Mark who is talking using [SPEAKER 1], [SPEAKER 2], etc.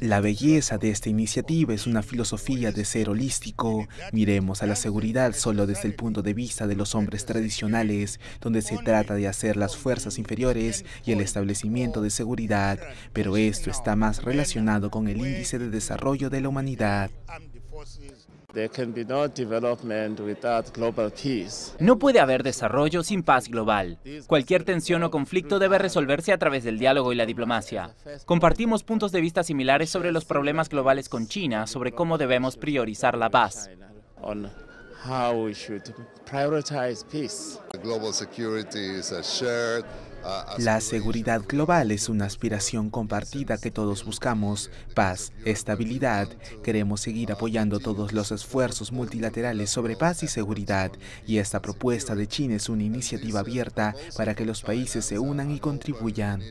[SPEAKER 1] La belleza de esta iniciativa es una filosofía de ser holístico. Miremos a la seguridad solo desde el punto de vista de los hombres tradicionales, donde se trata de hacer las fuerzas inferiores y el establecimiento de seguridad, pero esto está más relacionado con el índice de desarrollo de la humanidad.
[SPEAKER 2] No puede haber desarrollo sin paz global. Cualquier tensión o conflicto debe resolverse a través del diálogo y la diplomacia. Compartimos puntos de vista similares sobre los problemas globales con China, sobre cómo debemos priorizar la paz
[SPEAKER 3] la
[SPEAKER 1] seguridad global es una aspiración compartida que todos buscamos, paz, estabilidad. Queremos seguir apoyando todos los esfuerzos multilaterales sobre paz y seguridad, y esta propuesta de China es una iniciativa abierta para que los países se unan y contribuyan.